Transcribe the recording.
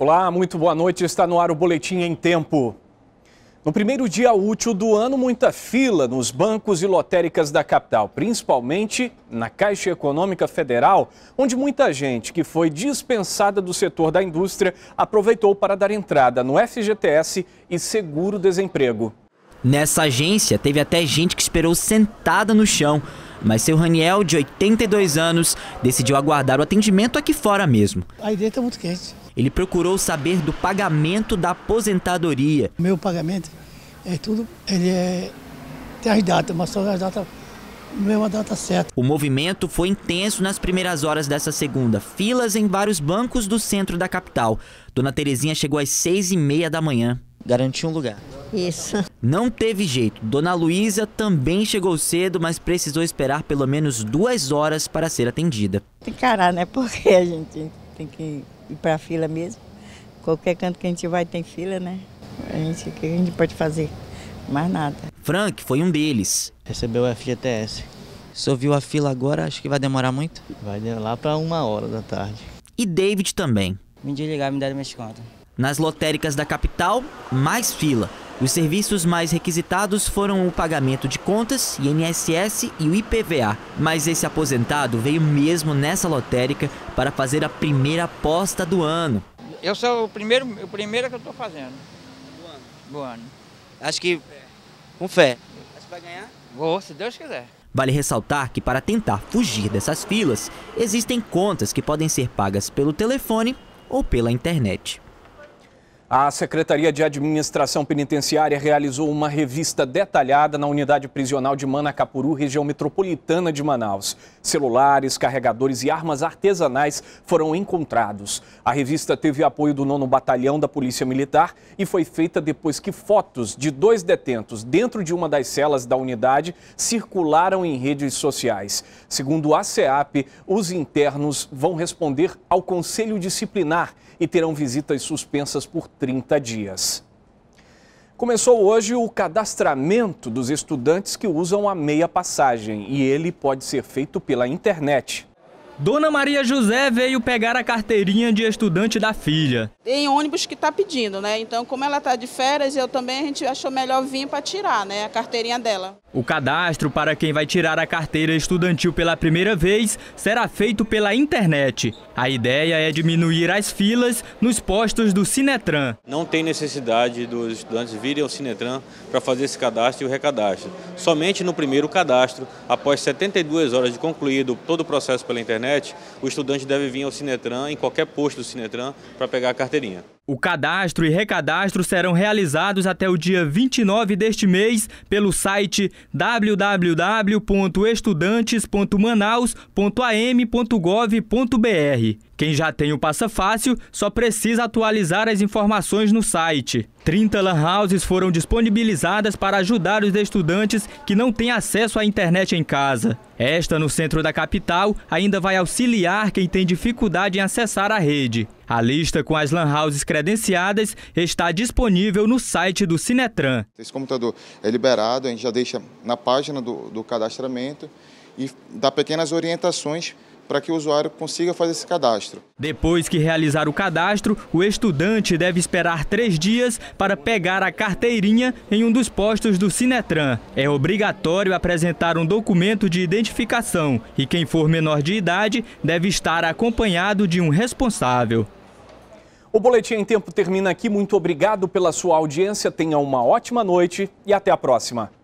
Olá, muito boa noite. Está no ar o Boletim em Tempo. No primeiro dia útil do ano, muita fila nos bancos e lotéricas da capital, principalmente na Caixa Econômica Federal, onde muita gente que foi dispensada do setor da indústria aproveitou para dar entrada no FGTS e seguro-desemprego. Nessa agência, teve até gente que esperou sentada no chão, mas seu Raniel, de 82 anos, decidiu aguardar o atendimento aqui fora mesmo. A ideia é muito quente. Ele procurou saber do pagamento da aposentadoria. Meu pagamento é tudo, ele é tem as datas, mas só as datas mesma é data certa. O movimento foi intenso nas primeiras horas dessa segunda. Filas em vários bancos do centro da capital. Dona Terezinha chegou às seis e meia da manhã. Garantiu um lugar. Isso. Não teve jeito. Dona Luísa também chegou cedo, mas precisou esperar pelo menos duas horas para ser atendida. Encarar, né? Porque a gente tem que ir para a fila mesmo. Qualquer canto que a gente vai tem fila, né? A gente, que a gente pode fazer? Mais nada. Frank foi um deles. Recebeu o FGTS. Só viu a fila agora, acho que vai demorar muito? Vai lá para uma hora da tarde. E David também. Me desligar, me deram minhas contas. Nas lotéricas da capital, mais fila. Os serviços mais requisitados foram o pagamento de contas, INSS e o IPVA, mas esse aposentado veio mesmo nessa lotérica para fazer a primeira aposta do ano. Eu sou o primeiro, o primeiro que eu estou fazendo. Do ano? Do ano. Acho que com fé. Acho que vai ganhar? Vou, se Deus quiser. Vale ressaltar que para tentar fugir dessas filas, existem contas que podem ser pagas pelo telefone ou pela internet. A Secretaria de Administração Penitenciária realizou uma revista detalhada na unidade prisional de Manacapuru, região metropolitana de Manaus. Celulares, carregadores e armas artesanais foram encontrados. A revista teve apoio do nono batalhão da Polícia Militar e foi feita depois que fotos de dois detentos dentro de uma das celas da unidade circularam em redes sociais. Segundo a SEAP, os internos vão responder ao Conselho Disciplinar e terão visitas suspensas por 30 dias. Começou hoje o cadastramento dos estudantes que usam a meia passagem e ele pode ser feito pela internet. Dona Maria José veio pegar a carteirinha de estudante da filha. Tem ônibus que está pedindo, né? Então, como ela está de férias, eu também a gente achou melhor vir para tirar, né, a carteirinha dela. O cadastro para quem vai tirar a carteira estudantil pela primeira vez será feito pela internet. A ideia é diminuir as filas nos postos do Sinetran. Não tem necessidade dos estudantes virem ao Sinetran para fazer esse cadastro e o recadastro. Somente no primeiro cadastro, após 72 horas de concluído todo o processo pela internet, internet, o estudante deve vir ao Sinetran, em qualquer posto do Sinetran, para pegar a carteirinha. O cadastro e recadastro serão realizados até o dia 29 deste mês pelo site www.estudantes.manaus.am.gov.br. Quem já tem o Passa Fácil só precisa atualizar as informações no site. 30 lan houses foram disponibilizadas para ajudar os estudantes que não têm acesso à internet em casa. Esta, no centro da capital, ainda vai auxiliar quem tem dificuldade em acessar a rede. A lista com as lan houses credenciadas está disponível no site do Sinetran. Esse computador é liberado, a gente já deixa na página do, do cadastramento e dá pequenas orientações para que o usuário consiga fazer esse cadastro. Depois que realizar o cadastro, o estudante deve esperar três dias para pegar a carteirinha em um dos postos do Sinetran. É obrigatório apresentar um documento de identificação e quem for menor de idade deve estar acompanhado de um responsável. O Boletim em Tempo termina aqui. Muito obrigado pela sua audiência. Tenha uma ótima noite e até a próxima.